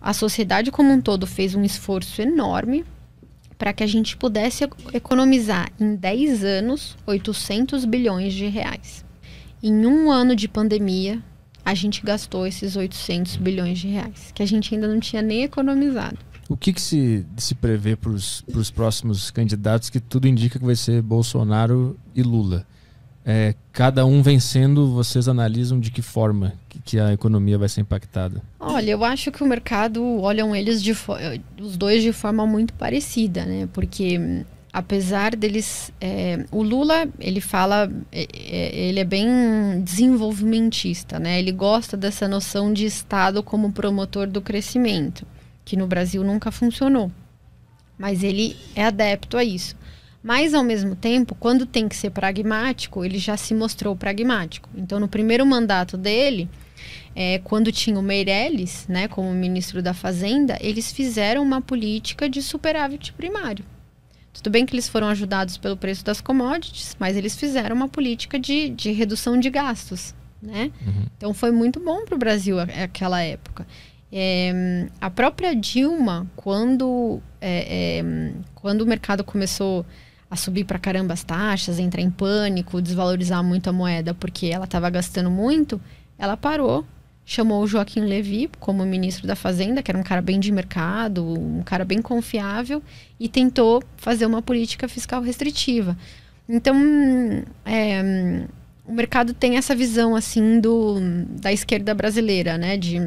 a sociedade como um todo fez um esforço enorme para que a gente pudesse economizar em 10 anos 800 bilhões de reais. Em um ano de pandemia, a gente gastou esses 800 bilhões de reais, que a gente ainda não tinha nem economizado. O que, que se, se prevê para os próximos candidatos que tudo indica que vai ser Bolsonaro e Lula? é, cada um vencendo, vocês analisam de que forma que, que, a economia vai ser impactada? Olha, eu acho que o mercado olham eles de eh, os dois de forma muito parecida, né? Porque hum, apesar deles, é, o Lula ele fala, é, ele é bem desenvolvimentista, né? Ele gosta dessa noção de Estado como promotor do crescimento, que no Brasil nunca funcionou, mas ele é adepto a isso. Mas, ao mesmo tempo, quando tem que ser pragmático, ele já se mostrou pragmático. Então, no primeiro mandato dele, é, quando tinha o Meirelles né, como ministro da Fazenda, eles fizeram uma política de superávit primário. Tudo bem que eles foram ajudados pelo preço das commodities, mas eles fizeram uma política de, de redução de gastos. Né? Uhum. Então, foi muito bom para o Brasil aquela época. É, a própria Dilma, quando, é, é quando o mercado começou a subir para caramba as taxas, entrar em pânico, desvalorizar muito a moeda porque ela estava gastando muito, ela parou, chamou o Joaquim Levy como ministro da Fazenda, que era um cara bem de mercado, um cara bem confiável, e tentou fazer uma política fiscal restritiva. Então, é, o mercado tem essa visão assim do da esquerda brasileira, né? De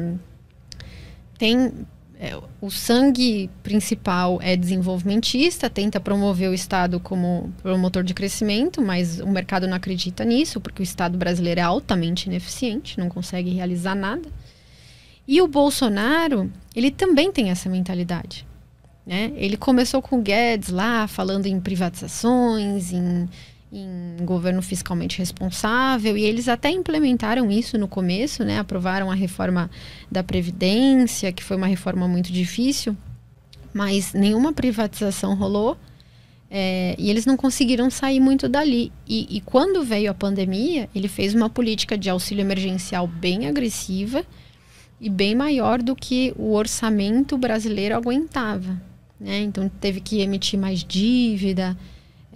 tem é, o sangue principal é desenvolvimentista, tenta promover o Estado como promotor de crescimento, mas o mercado não acredita nisso, porque o Estado brasileiro é altamente ineficiente, não consegue realizar nada. E o Bolsonaro, ele também tem essa mentalidade. Né? Ele começou com o Guedes lá, falando em privatizações, em em governo fiscalmente responsável, e eles até implementaram isso no começo, né? Aprovaram a reforma da Previdência, que foi uma reforma muito difícil, mas nenhuma privatização rolou. É, e eles não conseguiram sair muito dali. E, e, quando veio a pandemia, ele fez uma política de auxílio emergencial bem agressiva e bem maior do que o orçamento brasileiro aguentava. Né? Então, teve que emitir mais dívida,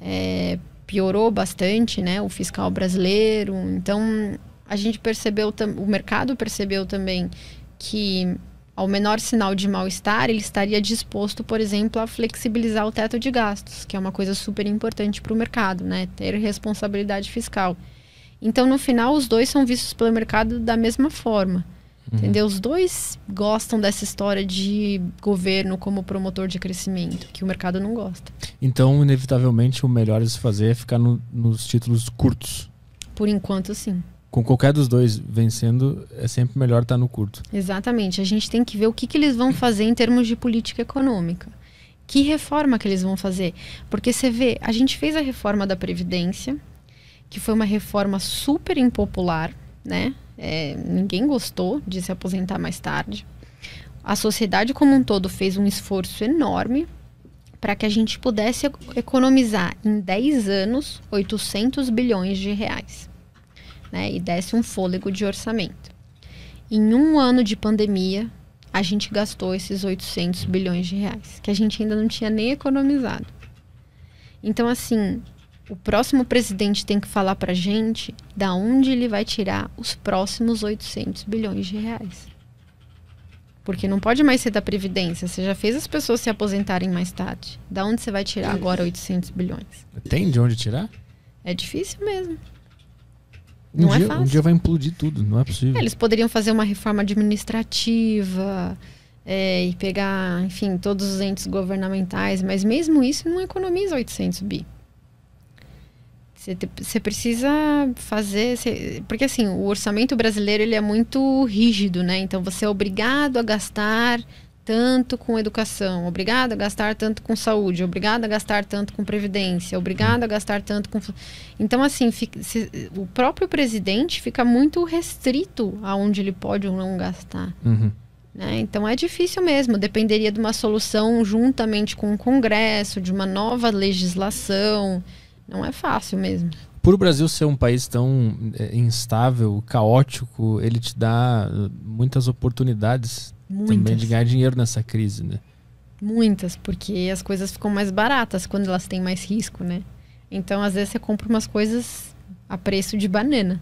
é, piorou bastante, né? O fiscal brasileiro. Então, a gente percebeu, o mercado percebeu também que ao menor sinal de mal-estar, ele estaria disposto, por exemplo, a flexibilizar o teto de gastos, que é uma coisa super importante para o mercado, né? Ter responsabilidade fiscal. Então, no final, os dois são vistos pelo mercado da mesma forma. Uhum. Entendeu? Os dois gostam dessa história de governo como promotor de crescimento, que o mercado não gosta. Então, inevitavelmente, o melhor a se fazer é ficar no, nos títulos curtos. Por enquanto, sim. Com qualquer dos dois vencendo, é sempre melhor estar tá no curto. Exatamente. A gente tem que ver o que, que eles vão fazer em termos de política econômica. Que reforma que eles vão fazer? Porque você vê, a gente fez a reforma da Previdência, que foi uma reforma super impopular, né? É, ninguém gostou de se aposentar mais tarde. A sociedade como um todo fez um esforço enorme para que a gente pudesse economizar em 10 anos 800 bilhões de reais né, e desse um fôlego de orçamento. Em um ano de pandemia, a gente gastou esses 800 bilhões de reais, que a gente ainda não tinha nem economizado. Então, assim, o próximo presidente tem que falar para gente da onde ele vai tirar os próximos 800 bilhões de reais. Porque não pode mais ser da Previdência. Você já fez as pessoas se aposentarem mais tarde. Da onde você vai tirar agora 800 bilhões? Tem de onde tirar? É difícil mesmo. Um não é dia, é fácil. Um dia vai implodir tudo, não é possível. É, eles poderiam fazer uma reforma administrativa é, e pegar, enfim, todos os entes governamentais, mas mesmo isso não economiza 800 bi. Você precisa fazer, cê, porque assim, o orçamento brasileiro ele é muito rígido, né? Então você é obrigado a gastar tanto com educação, obrigado a gastar tanto com saúde, obrigado a gastar tanto com previdência, obrigado a gastar tanto com. Então, assim, fica, o próprio presidente fica muito restrito aonde ele pode ou não gastar. Uhum. Né? Então, é difícil mesmo. Dependeria de uma solução juntamente com o Congresso, de uma nova legislação. Não é fácil mesmo. Por o Brasil ser um país tão é, instável, caótico, ele te dá uh, muitas oportunidades muitas. também de ganhar dinheiro nessa crise, né? Muitas, porque as coisas ficam mais baratas quando elas têm mais risco, né? Então, às vezes, você compra umas coisas a preço de banana.